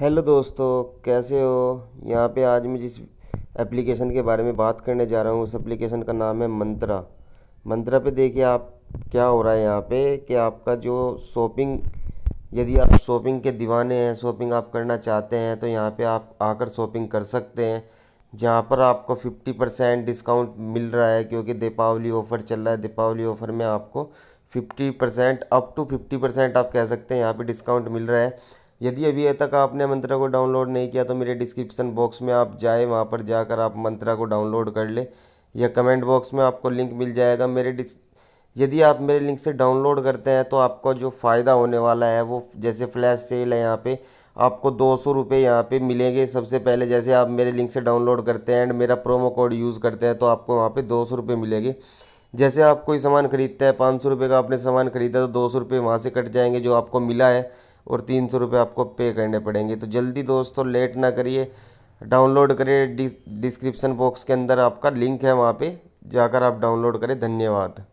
hello दोस्तों कैसे हो यहाँ पे आज मैं जिस एप्लीकेशन के बारे में बात करने जा रहा हूँ उस एप्लीकेशन का नाम है मंत्रा मंत्रा पे देखिए आप क्या हो रहा है यहाँ पे कि आपका जो शॉपिंग यदि आप शॉपिंग के दीवाने हैं शॉपिंग आप करना चाहते हैं तो यहाँ पे आप आकर शॉपिंग कर सकते हैं जहाँ पर आपको फिफ्टी परसेंट डिस्काउंट मिल रहा है क्योंकि दीपावली ऑफ़र चल रहा है दीपावली ऑफ़र में आपको fifty percent up to fifty percent आप कह सकते हैं यहाँ पे डिस्काउंट मिल रहा है यदि अभी तक आपने मंत्रा को डाउनलोड नहीं किया तो मेरे डिस्क्रिप्शन बॉक्स में आप जाए वहाँ पर जाकर आप मंत्रा को डाउनलोड कर ले या कमेंट बॉक्स में आपको लिंक मिल जाएगा मेरे डिस यदि आप मेरे लिंक से डाउनलोड करते हैं तो आपका जो फ़ायदा होने वाला है वो जैसे फ्लैश सेल है यहाँ पे आपको दो सौ रुपये यहाँ पर मिलेंगे सबसे पहले जैसे आप मेरे लिंक से डाउनलोड करते हैं एंड मेरा प्रोमो कोड यूज़ करते हैं तो आपको वहाँ पर दो सौ रुपये मिलेंगे जैसे आप कोई सामान खरीदते हैं पाँच सौ रुपये का आपने सामान खरीदा तो दो सौ रुपये वहाँ से कट जाएंगे जो आपको मिला है और तीन सौ रुपये आपको पे करने पड़ेंगे तो जल्दी दोस्तों लेट ना करिए डाउनलोड करिए डिस्क्रिप्शन बॉक्स के अंदर आपका लिंक है वहाँ पे जाकर आप डाउनलोड करें धन्यवाद